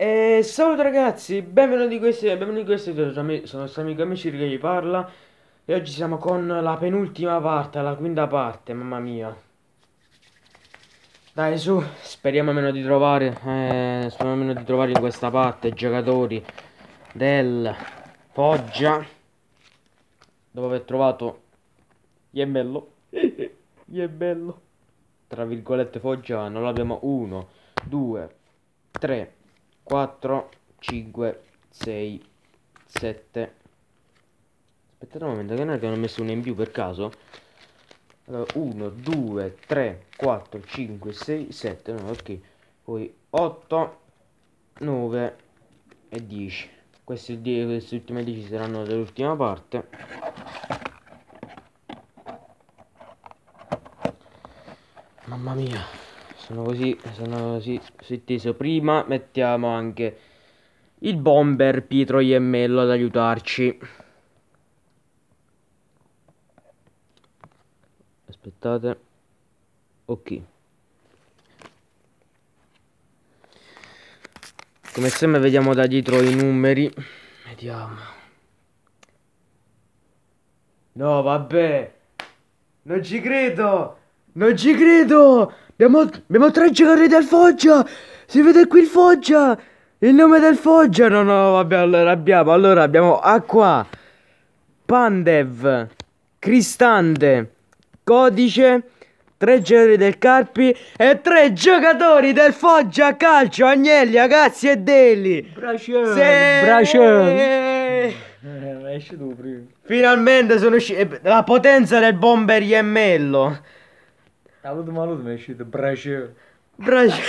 E eh, saluto ragazzi, benvenuti in questo benvenuti in questo sono il suo amico amici che vi parla E oggi siamo con la penultima parte, la quinta parte, mamma mia Dai su, speriamo meno di trovare, eh, speriamo meno di trovare in questa parte giocatori del Foggia Dopo aver trovato Gli è bello, gli è bello Tra virgolette Foggia, non l'abbiamo uno, due, tre 4, 5, 6, 7. Aspettate un momento, che non è che hanno messo una in più per caso? 1, 2, 3, 4, 5, 6, 7, no, ok. Poi 8, 9 e 10. Questi, queste ultime 10 saranno dell'ultima parte. Mamma mia sono così, sono così Si teso Prima mettiamo anche il bomber Pietro Iemmello ad aiutarci. Aspettate. Ok. Come sempre vediamo da dietro i numeri. Vediamo. No, vabbè. Non ci credo. Non ci credo! Abbiamo, abbiamo tre giocatori del Foggia! Si vede qui il Foggia! Il nome del Foggia! No, no, vabbè, allora abbiamo, allora abbiamo Acqua, Pandev, Cristante, Codice, tre giocatori del Carpi e tre giocatori del Foggia Calcio, Agnelli, ragazzi e Deli! Bracione! Se... Bracione! Eh, Finalmente sono uscito. Eh, la potenza del bomber Iemmello. Alud malud mi è uscito, brace. Brace.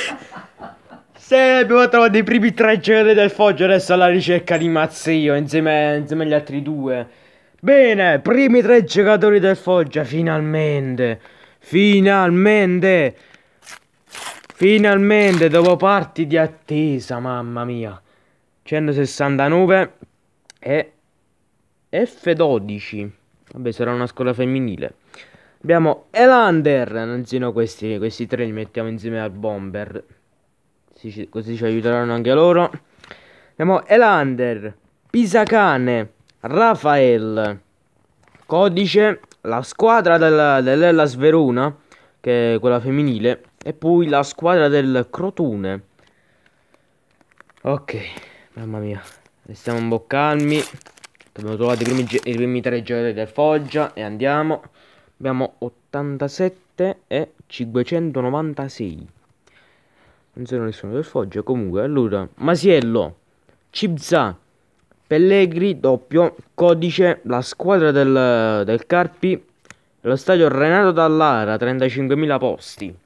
Se abbiamo trovato i primi tre gene del Foggio, adesso alla ricerca di Mazzio insieme, insieme agli altri due. Bene, primi tre giocatori del Foggia, finalmente. Finalmente. Finalmente, dopo parti di attesa, mamma mia. 169 e F12. Vabbè, sarà una scuola femminile. Abbiamo Elander, anzino questi, questi tre li mettiamo insieme al Bomber. Così ci aiuteranno anche loro. Abbiamo Elander, Pisacane, Rafael, Codice, la squadra della, dell'Ellas Verona, che è quella femminile, e poi la squadra del Crotone. Ok, mamma mia, restiamo un po' calmi. Abbiamo trovato i primi, i primi tre giocatori del Foggia e andiamo abbiamo 87 e 596 non sono nessuno del Foggia comunque allora Masiello Cibza Pellegri doppio codice la squadra del, del Carpi lo stadio Renato Dallara 35.000 posti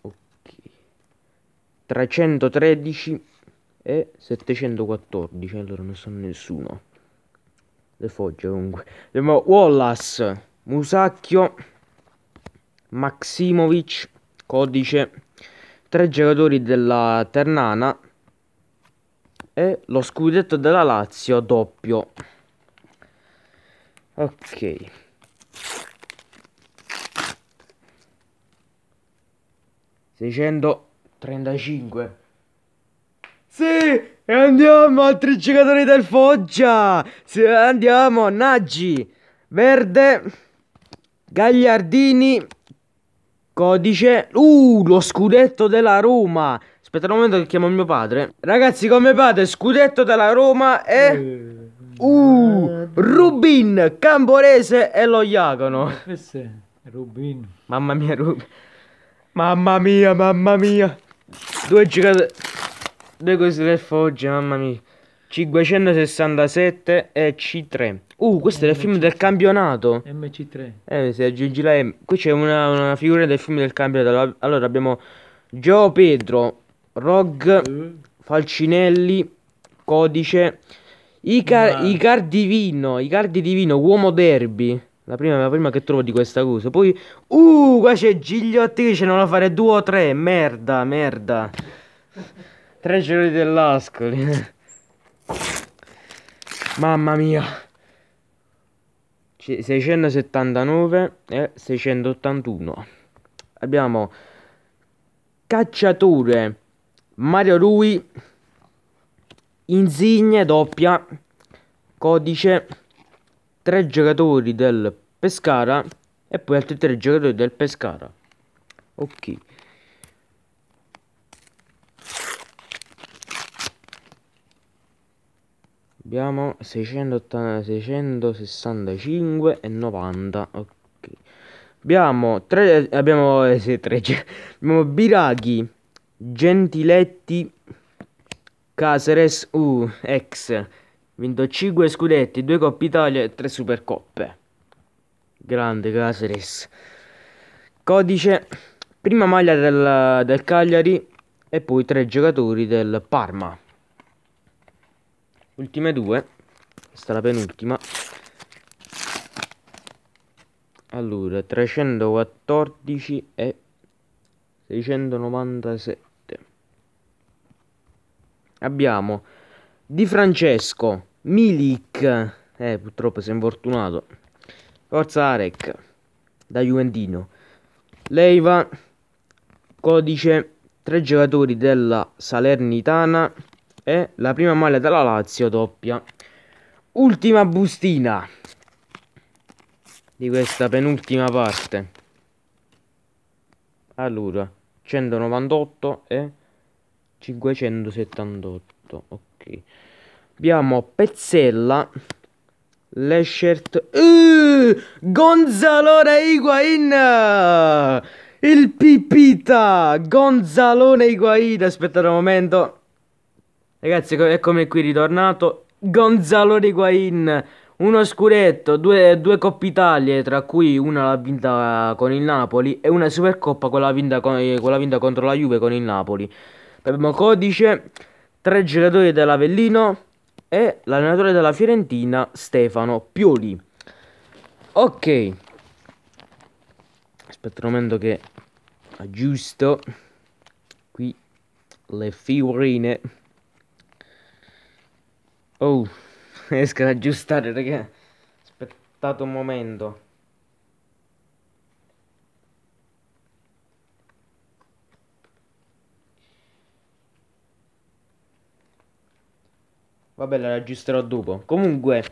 ok 313 e 714 allora non sono nessuno le Foggia comunque. Abbiamo Wallace, Musacchio, Maximovic, Codice, tre giocatori della Ternana e lo scudetto della Lazio doppio. Ok. Seicentotrentacinque. Sì! E andiamo, altri giocatori del Foggia! Sì, andiamo, Naggi! Verde, Gagliardini, codice... Uh, lo scudetto della Roma! Aspetta un momento che chiamo mio padre. Ragazzi, come padre, scudetto della Roma e... Eh, uh, eh, eh. Rubin, Camborese e lo Iacono. Questo è Rubin. Mamma mia, Rubin. Mamma mia, mamma mia. Due giocatori... Due cose del Foggia, mamma mia. 567 e C3. Uh, questo MC3. è il film del campionato. MC3. Eh, se aggiungi la M. Qui c'è una, una, figura del film del campionato. Allora abbiamo Gio Pedro, Rog, uh. Falcinelli, Codice, Icar, Ma... Icar Divino, Icar Divino, Uomo Derby. La prima, la prima, che trovo di questa cosa. Poi, uh, qua c'è Gigliotti che ce ne vuole fare 2 o tre. Merda, merda. Tre giorni dell'ascoli. Mamma mia. 679 e 681. Abbiamo Cacciatore, Mario Rui, Insigne doppia, codice, tre giocatori del Pescara e poi altri tre giocatori del Pescara. Ok. abbiamo 680, 665 ok abbiamo, tre, abbiamo, eh, sì, tre, cioè, abbiamo Biraghi Gentiletti Caseres U ex vinto 5 scudetti 2 Coppa Italia e 3 Supercoppe grande Caseres codice prima maglia del, del Cagliari e poi tre giocatori del Parma Ultime due. Questa è la penultima. Allora, 314 e 697. Abbiamo Di Francesco, Milik, eh purtroppo si è infortunato. Forza arek da Juventino. Leiva, codice, tre giocatori della Salernitana e la prima maglia della Lazio doppia. Ultima bustina di questa penultima parte. Allora, 198 e 578. Ok. Abbiamo Pezzella, Leschert, uh, eh, Gonzalone Higuain, il Pipita, Gonzalone Higuain, aspettate un momento. Ragazzi, eccomi qui ritornato. Gonzalo Riguain, uno scuretto, due, due Coppa Italia, tra cui una l'ha vinta con il Napoli e una Supercoppa con la vinta, con, quella vinta contro la Juve con il Napoli. Abbiamo codice, tre giocatori dell'Avellino e l'allenatore della Fiorentina, Stefano Pioli. Ok. Aspetta un momento che aggiusto qui le figurine. Oh, riesco ad aggiustare, raga. Aspettate un momento. Vabbè, la aggiusterò dopo. Comunque,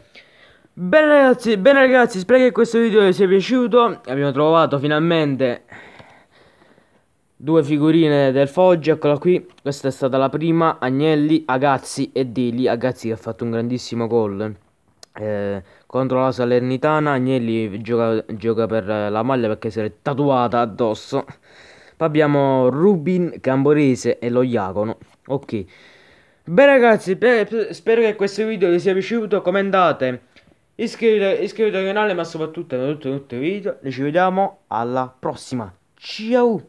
bene ragazzi, bene ragazzi, spero che questo video vi sia piaciuto. Abbiamo trovato finalmente Due figurine del Foggia, eccola qui. Questa è stata la prima, Agnelli, Agazzi e Deli. Agazzi che ha fatto un grandissimo gol eh, contro la Salernitana. Agnelli gioca, gioca per la maglia perché si è tatuata addosso. Poi abbiamo Rubin, Camborese e lo Iacono. Ok. Beh ragazzi, spero che questo video vi sia piaciuto. Commentate, iscrivetevi, iscrivetevi al canale, ma soprattutto a tutti i video. Noi ci vediamo alla prossima. Ciao!